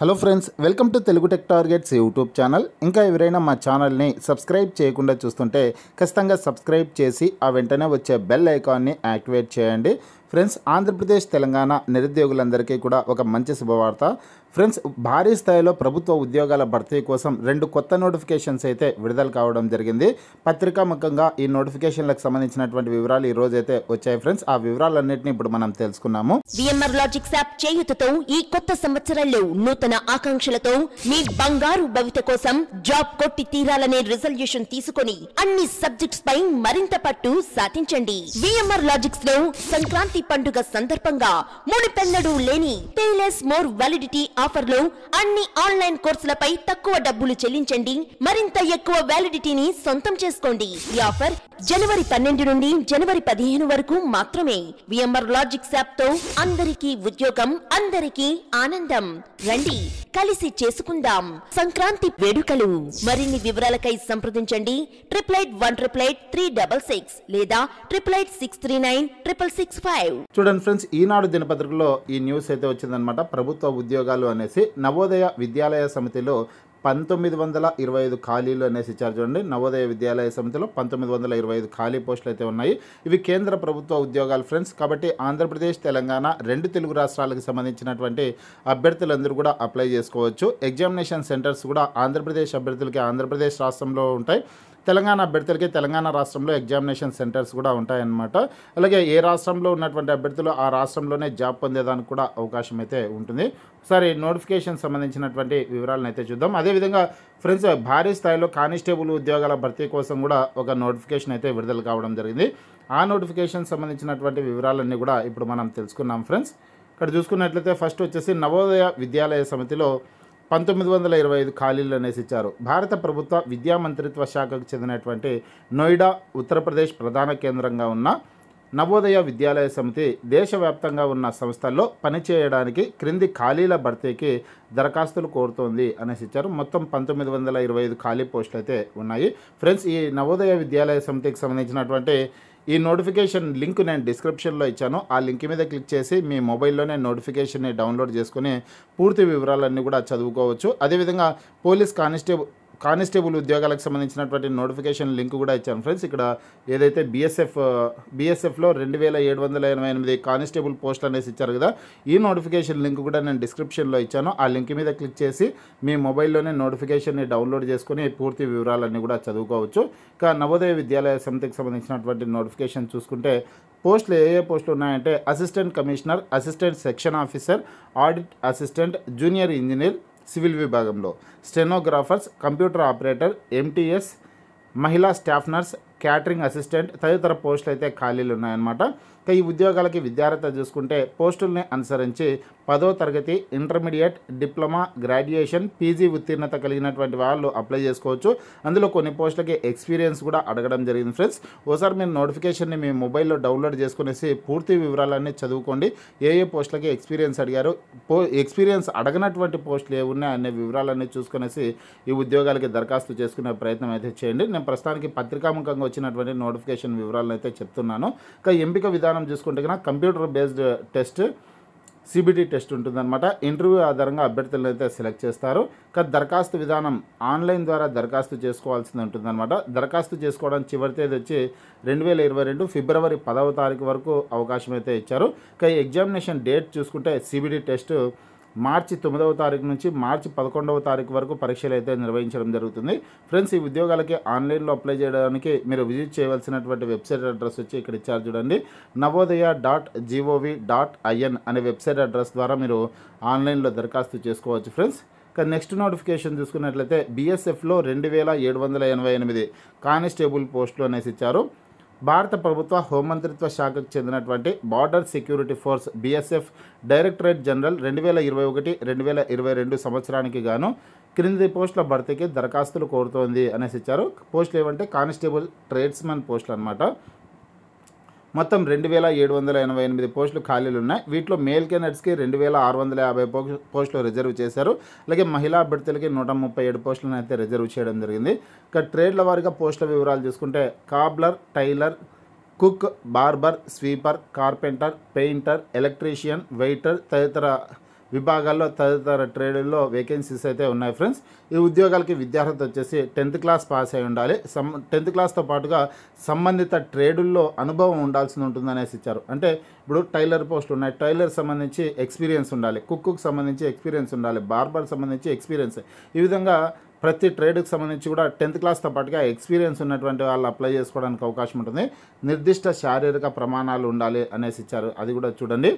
hello friends welcome to Telugu tech targets YouTube channel ఇంకా ఎవరైనా మా ఛానల్ని సబ్స్క్రైబ్ చేయకుండా చూస్తుంటే ఖచ్చితంగా సబ్స్క్రైబ్ చేసి ఆ వెంటనే వచ్చే బెల్ ఐకాన్ని యాక్టివేట్ చేయండి ఫ్రెండ్స్ ఆంధ్రప్రదేశ్ తెలంగాణ నిరుద్యోగులందరికీ కూడా ఒక మంచి శుభవార్త ఫ్రెండ్స్ భారీ స్థాయిలో ప్రభుత్వ ఉద్యోగాల భర్తీ కోసం రెండు కొత్త నోటిఫికేషన్స్ అయితే విడుదల కావడం జరిగింది పత్రికాముఖంగా ఈ నోటిఫికేషన్లకు సంబంధించినటువంటి వివరాలు ఈ రోజు అయితే వచ్చాయి ఫ్రెండ్స్ ఆ వివరాలన్నింటినీ ఇప్పుడు మనం తెలుసుకున్నాము విఎంఆర్ లాజిక్స్ యాప్ చేయుతతో ఈ కొత్త సంవత్సరంలో నూతన ఆకాంక్షలతో మీ బంగారు భవిత కోసం జాబ్ కొట్టి తీరాలనే రిజల్యూషన్ తీసుకుని అన్ని సబ్జెక్ట్స్ పై మరింత పట్టు సాధించండి విఎంఆర్ లాజిక్స్ లో సంక్రాంతి పండుగ సందర్భంగా మునిపెన్నడూ లేని పేలెస్ మోర్ వాలిడిటీ ఆఫర్లో అన్ని ఆన్లైన్ కోర్సులపై తక్కువ డబ్బులు చెల్లించండి మరింత ఎక్కువ వ్యాలిడిటీని సొంతం చేసుకోండి ఈ ఆఫర్ జనవరి పన్నెండు నుండి జనవరి పదిహేను వరకు మాత్రమే విఎంఆర్ లాజిక్స్ యాప్ తో అందరికీ ఉద్యోగం అందరికీ ఆనందం రండి కలిసి చేసుకుందాం సంక్రాంతి వేడుకలు మరిన్ని వివరాలకై సంప్రదించండి triple eight one triple eight three double six లేదా triple eight six three nine triple six five చూడండి ఫ్రెండ్స్ ఈనాడు దినపత్రికలో ఈ న్యూస్ అయితే వచ్చిందనమాట ప్రభుత్వ ఉద్యోగాలు అనేసి నవోదయ విద్యాలయ సమితిలో పంతొమ్మిది వందల ఇరవై ఐదు ఖాళీలు అనేసి ఇచ్చారు చూడండి నవోదయ విద్యాలయ సమితిలో పంతొమ్మిది వందల ఇరవై ఐదు ఖాళీ పోస్టులు అయితే ఉన్నాయి ఇవి కేంద్ర ప్రభుత్వ ఉద్యోగాలు ఫ్రెండ్స్ కాబట్టి ఆంధ్రప్రదేశ్ తెలంగాణ రెండు తెలుగు రాష్ట్రాలకు సంబంధించినటువంటి అభ్యర్థులందరూ కూడా అప్లై చేసుకోవచ్చు ఎగ్జామినేషన్ సెంటర్స్ కూడా ఆంధ్రప్రదేశ్ అభ్యర్థులకి ఆంధ్రప్రదేశ్ రాష్ట్రంలో ఉంటాయి తెలంగాణ అభ్యర్థులకి తెలంగాణ రాష్ట్రంలో ఎగ్జామినేషన్ సెంటర్స్ కూడా ఉంటాయన్నమాట అలాగే ఏ రాష్ట్రంలో ఉన్నటువంటి అభ్యర్థులు ఆ రాష్ట్రంలోనే జాబ్ పొందేదానికి కూడా అవకాశం అయితే ఉంటుంది సరే నోటిఫికేషన్ సంబంధించినటువంటి వివరాలను అయితే చూద్దాం అదేవిధంగా ఫ్రెండ్స్ భారీ స్థాయిలో కానిస్టేబుల్ ఉద్యోగాల భర్తీ కోసం కూడా ఒక నోటిఫికేషన్ అయితే విడుదల కావడం జరిగింది ఆ నోటిఫికేషన్ సంబంధించినటువంటి వివరాలన్నీ కూడా ఇప్పుడు మనం తెలుసుకున్నాం ఫ్రెండ్స్ ఇక్కడ చూసుకున్నట్లయితే ఫస్ట్ వచ్చేసి నవోదయ విద్యాలయ సమితిలో పంతొమ్మిది వందల ఇరవై ఐదు ఖాళీలు అనేసి ఇచ్చారు భారత ప్రభుత్వ విద్యా మంత్రిత్వ శాఖకు చెందినటువంటి నోయిడా ఉత్తరప్రదేశ్ ప్రధాన కేంద్రంగా ఉన్న నవోదయ విద్యాలయ సమితి దేశవ్యాప్తంగా ఉన్న సంస్థల్లో పనిచేయడానికి క్రింది ఖాళీల భర్తీకి దరఖాస్తులు కోరుతోంది అనేసి ఇచ్చారు మొత్తం పంతొమ్మిది వందల ఇరవై ఐదు ఖాళీ పోస్టులు అయితే ఉన్నాయి ఫ్రెండ్స్ ఈ నవోదయ విద్యాలయ సమితికి సంబంధించినటువంటి ఈ నోటిఫికేషన్ లింక్ నేను డిస్క్రిప్షన్లో ఇచ్చాను ఆ లింక్ మీద క్లిక్ చేసి మీ మొబైల్లోనే నోటిఫికేషన్ని డౌన్లోడ్ చేసుకుని పూర్తి వివరాలన్నీ కూడా చదువుకోవచ్చు అదేవిధంగా పోలీస్ కానిస్టేబుల్ కానిస్టేబుల్ ఉద్యోగాలకు సంబంధించినటువంటి నోటిఫికేషన్ లింక్ కూడా ఇచ్చాను ఫ్రెండ్స్ ఇక్కడ ఏదైతే బీఎస్ఎఫ్ బీఎస్ఎఫ్లో రెండు వేల ఏడు వందల ఎనభై ఎనిమిది కానిస్టేబుల్ పోస్ట్ అనేసి ఇచ్చారు కదా ఈ నోటిఫికేషన్ లింక్ కూడా నేను డిస్క్రిప్షన్లో ఇచ్చాను ఆ లింక్ మీద క్లిక్ చేసి మీ మొబైల్లోనే నోటిఫికేషన్ని డౌన్లోడ్ చేసుకుని పూర్తి వివరాలన్నీ కూడా చదువుకోవచ్చు ఇక నవోదయ విద్యాలయ సమితికి సంబంధించినటువంటి నోటిఫికేషన్ చూసుకుంటే పోస్టులు ఏ ఏ పోస్టులు ఉన్నాయంటే assistant commissioner assistant section officer audit assistant junior engineer civil విభాగంలో స్టెనోగ్రాఫర్స్ కంప్యూటర్ ఆపరేటర్ ఎంటీఎస్ మహిళా స్టాఫ్ నర్స్ క్యాటరింగ్ అసిస్టెంట్ తదితర పోస్టులు అయితే ఖాళీలు ఉన్నాయన్నమాట ఇంకా ఈ ఉద్యోగాలకి విద్యార్హత చూసుకుంటే పోస్టుల్ని అనుసరించి పదో తరగతి ఇంటర్మీడియట్ డిప్లొమా గ్రాడ్యుయేషన్ పీజీ ఉత్తీర్ణత కలిగినటువంటి వాళ్ళు అప్లై చేసుకోవచ్చు అందులో కొన్ని పోస్టులకి ఎక్స్పీరియన్స్ కూడా అడగడం జరిగింది ఫ్రెండ్స్ ఒకసారి మీరు నోటిఫికేషన్ని మీ మొబైల్లో డౌన్లోడ్ చేసుకునేసి పూర్తి వివరాలన్నీ చదువుకోండి ఏ ఏ పోస్టులకి ఎక్స్పీరియన్స్ అడిగారు పో ఎక్స్పీరియన్స్ అడగనటువంటి పోస్టులు ఏ అనే వివరాలన్నీ చూసుకునేసి ఈ ఉద్యోగాలకి దరఖాస్తు చేసుకునే ప్రయత్నం అయితే చేయండి నేను ప్రస్తుతానికి పత్రికాముఖంగా వచ్చినటువంటి నోటిఫికేషన్ వివరాలను అయితే చెప్తున్నాను ఇక ఎంపిక విధానం చూసుకుంటే కనుక computer based test CBT test ఉంటుందన్నమాట ఇంటర్వ్యూ ఆధారంగా అభ్యర్థులను అయితే సెలెక్ట్ చేస్తారు ఇక దరఖాస్తు విధానం ఆన్లైన్ ద్వారా దరఖాస్తు చేసుకోవాల్సింది ఉంటుందన్నమాట దరఖాస్తు చేసుకోవడానికి చివరి తేదీ వచ్చి రెండు వేల ఇరవై రెండు ఫిబ్రవరి పదవ తారీఖు వరకు అవకాశం అయితే ఇచ్చారు ఇక ఎగ్జామినేషన్ డేట్ చూసుకుంటే సిబిటీ టెస్ట్ మార్చి తొమ్మిదవ తారీఖు నుంచి మార్చి పదకొండవ తారీఖు వరకు పరీక్షలు అయితే నిర్వహించడం జరుగుతుంది ఫ్రెండ్స్ ఈ ఉద్యోగాలకి ఆన్లైన్లో అప్లై చేయడానికి మీరు విజిట్ చేయవలసినటువంటి వెబ్సైట్ అడ్రస్ వచ్చి ఇక్కడ ఇచ్చారు చూడండి నవోదయ డాట్ డాట్ ఐఎన్ అనే వెబ్సైట్ అడ్రస్ ద్వారా మీరు ఆన్లైన్లో దరఖాస్తు చేసుకోవచ్చు ఫ్రెండ్స్ కానీ నెక్స్ట్ నోటిఫికేషన్ చూసుకున్నట్లయితే బీఎస్ఎఫ్లో రెండు వేల ఏడు వందల ఎనభై ఎనిమిది కానిస్టేబుల్ పోస్టులు అనేసి ఇచ్చారు భారత ప్రభుత్వ హోంమంత్రిత్వ శాఖకు చెందినటువంటి border security force BSF directorate general రెండు వేల ఇరవై ఒకటి రెండు వేల ఇరవై రెండు సంవత్సరానికి గాను క్రింది పోస్టుల భర్తీకి దరఖాస్తులు కోరుతోంది అనేసి ఇచ్చారు పోస్టులు ఏమంటే కానిస్టేబుల్ ట్రేడ్స్మెన్ పోస్టులు అనమాట మొత్తం రెండు వేల ఏడు వందల ఎనభై ఎనిమిది పోస్టులు ఖాళీలు ఉన్నాయి వీటిలో మేల్ కెనెట్స్కి రెండు వేల ఆరు వందల యాభై పోస్టులు రిజర్వ్ చేశారు అలాగే మహిళా అభ్యర్థులకి నూట ముప్పై ఏడు పోస్టులను అయితే రిజర్వ్ చేయడం జరిగింది ఇక ట్రేడ్ల వారిగా పోస్టుల వివరాలు చూసుకుంటే cobbler tailor cook barber sweeper carpenter painter electrician waiter తదితర విభాగాల్లో తదితర ట్రేడుల్లో వేకెన్సీస్ అయితే ఉన్నాయి ఫ్రెండ్స్ ఈ ఉద్యోగాలకి విద్యార్హత వచ్చేసి టెన్త్ క్లాస్ పాస్ అయి ఉండాలి సం టెన్త్ క్లాస్తో పాటుగా సంబంధిత ట్రేడుల్లో అనుభవం ఉండాల్సి ఉంటుందనేసి ఇచ్చారు అంటే ఇప్పుడు టైలర్ పోస్ట్ ఉన్నాయి టైలర్ సంబంధించి ఎక్స్పీరియన్స్ ఉండాలి కుక్కు సంబంధించి ఎక్స్పీరియన్స్ ఉండాలి బార్బర్ సంబంధించి ఎక్స్పీరియన్స్ ఈ విధంగా ప్రతి ట్రేడ్కి సంబంధించి కూడా టెన్త్ క్లాస్తో పాటుగా ఎక్స్పీరియన్స్ ఉన్నటువంటి వాళ్ళు అప్లై చేసుకోవడానికి అవకాశం ఉంటుంది నిర్దిష్ట శారీరక ప్రమాణాలు ఉండాలి అనేసి ఇచ్చారు అది కూడా చూడండి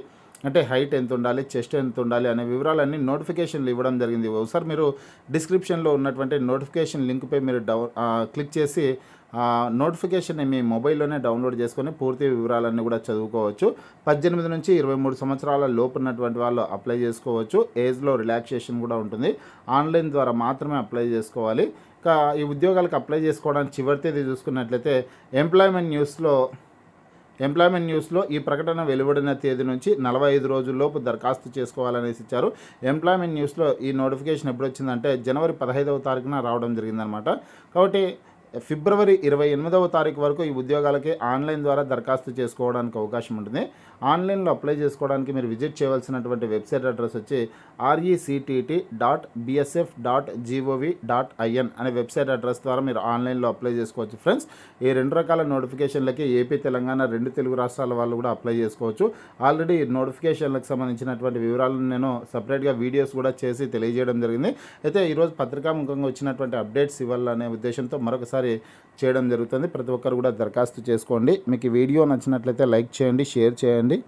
అంటే హైట్ ఎంత ఉండాలి చెస్ట్ ఎంత ఉండాలి అనే వివరాలన్నీ నోటిఫికేషన్లు ఇవ్వడం జరిగింది ఒకసారి మీరు డిస్క్రిప్షన్లో ఉన్నటువంటి నోటిఫికేషన్ లింక్పై మీరు డౌన్ క్లిక్ చేసి నోటిఫికేషన్ని మీ మొబైల్లోనే డౌన్లోడ్ చేసుకొని పూర్తి వివరాలన్నీ కూడా చదువుకోవచ్చు పద్దెనిమిది నుంచి ఇరవై మూడు సంవత్సరాల లోపు ఉన్నటువంటి వాళ్ళు అప్లై చేసుకోవచ్చు ఏజ్లో రిలాక్సేషన్ కూడా ఉంటుంది ఆన్లైన్ ద్వారా మాత్రమే అప్లై చేసుకోవాలి ఇంకా ఈ ఉద్యోగాలకు అప్లై చేసుకోవడానికి చివరి తేదీ చూసుకున్నట్లయితే ఎంప్లాయ్మెంట్ న్యూస్లో ఎంప్లాయ్మెంట్ న్యూస్లో ఈ ప్రకటన వెలువడిన తేదీ నుంచి నలభై ఐదు రోజుల్లోపు దరఖాస్తు చేసుకోవాలనేసి ఇచ్చారు ఎంప్లాయ్మెంట్ న్యూస్లో ఈ నోటిఫికేషన్ ఎప్పుడు వచ్చిందంటే జనవరి పదహైదవ తారీఖున రావడం జరిగిందనమాట కాబట్టి ఫిబ్రవరి ఇరవై ఎనిమిదవ తారీఖు వరకు ఈ ఉద్యోగాలకి ఆన్లైన్ ద్వారా దరఖాస్తు చేసుకోవడానికి అవకాశం ఉంటుంది ఆన్లైన్లో అప్లై చేసుకోవడానికి మీరు విజిట్ చేయవలసినటువంటి వెబ్సైట్ అడ్రస్ వచ్చి RECTT dot BSF dot GOV dot IN అనే వెబ్సైట్ అడ్రస్ ద్వారా మీరు ఆన్లైన్లో అప్లై చేసుకోవచ్చు ఫ్రెండ్స్ ఈ రెండు రకాల నోటిఫికేషన్లకి ఏపీ తెలంగాణ రెండు తెలుగు రాష్ట్రాల వాళ్ళు కూడా అప్లై చేసుకోవచ్చు ఆల్రెడీ నోటిఫికేషన్లకు సంబంధించినటువంటి వివరాలను నేను సపరేట్గా వీడియోస్ కూడా చేసి తెలియజేయడం జరిగింది అయితే ఈరోజు పత్రికాముఖంగా వచ్చినటువంటి అప్డేట్స్ ఇవ్వాలనే ఉద్దేశంతో మరొకసారి ఒక్కసారి చేయడం జరుగుతుంది ప్రతి ఒక్కరు కూడా దరఖాస్తు చేసుకోండి మీకు వీడియో నచ్చినట్లయితే లైక్ చేయండి షేర్ చేయండి